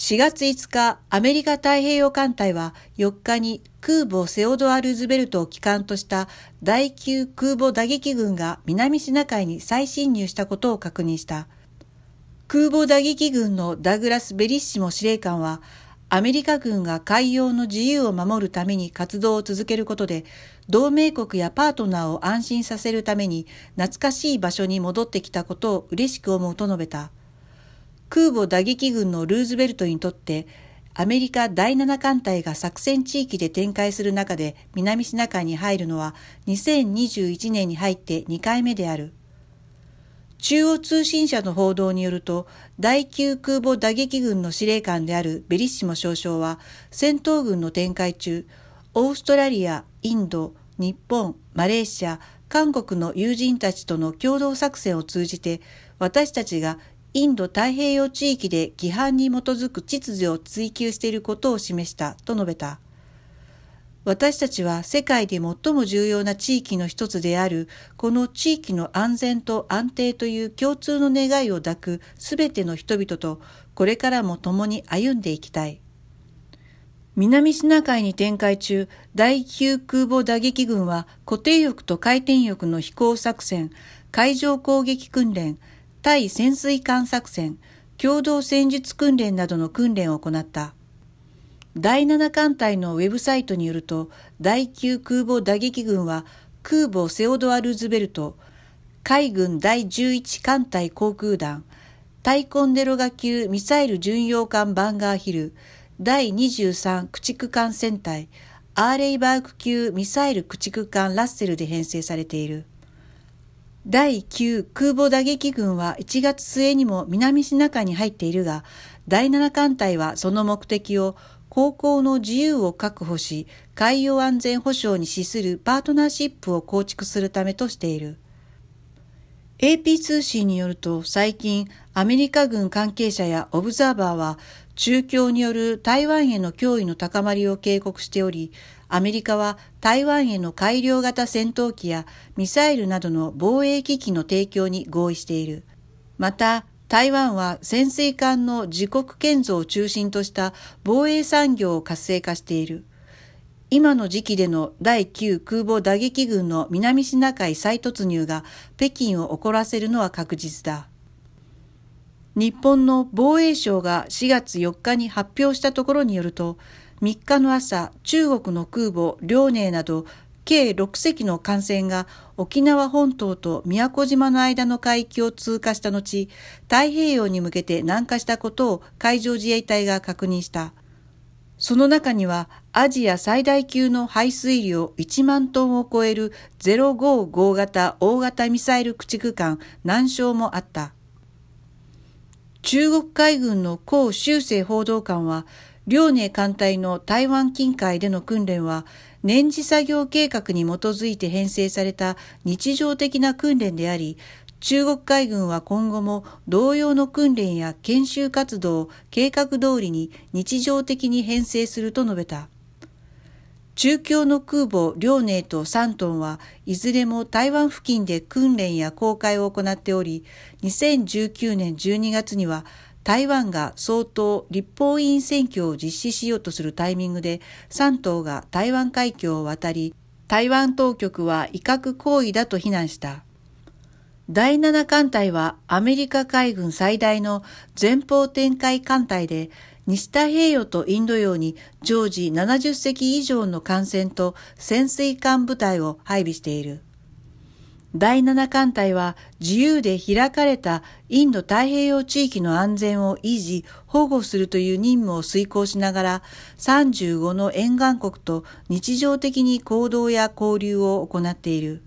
4月5日、アメリカ太平洋艦隊は4日に空母セオドア・ルーズベルトを機関とした第9空母打撃群が南シナ海に再侵入したことを確認した。空母打撃群のダグラス・ベリッシモ司令官は、アメリカ軍が海洋の自由を守るために活動を続けることで、同盟国やパートナーを安心させるために懐かしい場所に戻ってきたことを嬉しく思うと述べた。空母打撃軍のルーズベルトにとってアメリカ第7艦隊が作戦地域で展開する中で南シナ海に入るのは2021年に入って2回目である。中央通信社の報道によると、第9空母打撃軍の司令官であるベリッシモ少将は、戦闘軍の展開中、オーストラリア、インド、日本、マレーシア、韓国の友人たちとの共同作戦を通じて、私たちがインド太平洋地域で規範に基づく秩序を追求していることを示したと述べた。私たちは世界で最も重要な地域の一つである、この地域の安全と安定という共通の願いを抱くすべての人々とこれからも共に歩んでいきたい。南シナ海に展開中、第9空母打撃群は固定翼と回転翼の飛行作戦、海上攻撃訓練、対潜水艦作戦、共同戦術訓練などの訓練を行った。第7艦隊のウェブサイトによると、第9空母打撃群は空母セオドア・ルーズベルト、海軍第11艦隊航空団、タイコンデロガ級ミサイル巡洋艦バンガーヒル、第23駆逐艦戦隊、アーレイバーク級ミサイル駆逐艦ラッセルで編成されている。第9空母打撃群は1月末にも南シナ海に入っているが、第7艦隊はその目的を航行の自由を確保し、海洋安全保障に資するパートナーシップを構築するためとしている。AP 通信によると最近アメリカ軍関係者やオブザーバーは中共による台湾への脅威の高まりを警告しており、アメリカは台湾への改良型戦闘機やミサイルなどの防衛機器の提供に合意している。また、台湾は潜水艦の自国建造を中心とした防衛産業を活性化している。今の時期での第9空母打撃群の南シナ海再突入が北京を怒らせるのは確実だ。日本の防衛省が4月4日に発表したところによると、3日の朝、中国の空母遼寧など計6隻の艦船が沖縄本島と宮古島の間の海域を通過した後、太平洋に向けて南下したことを海上自衛隊が確認した。その中にはアジア最大級の排水量1万トンを超える055型大型ミサイル駆逐艦南昌もあった。中国海軍の江修正報道官は、遼寧艦隊の台湾近海での訓練は、年次作業計画に基づいて編成された日常的な訓練であり、中国海軍は今後も同様の訓練や研修活動を計画通りに日常的に編成すると述べた。中共の空母遼寧と3トンはいずれも台湾付近で訓練や公開を行っており、2019年12月には台湾が総統立法委員選挙を実施しようとするタイミングで3東が台湾海峡を渡り、台湾当局は威嚇行為だと非難した。第7艦隊はアメリカ海軍最大の前方展開艦隊で西太平洋とインド洋に常時70隻以上の艦船と潜水艦部隊を配備している。第7艦隊は自由で開かれたインド太平洋地域の安全を維持、保護するという任務を遂行しながら35の沿岸国と日常的に行動や交流を行っている。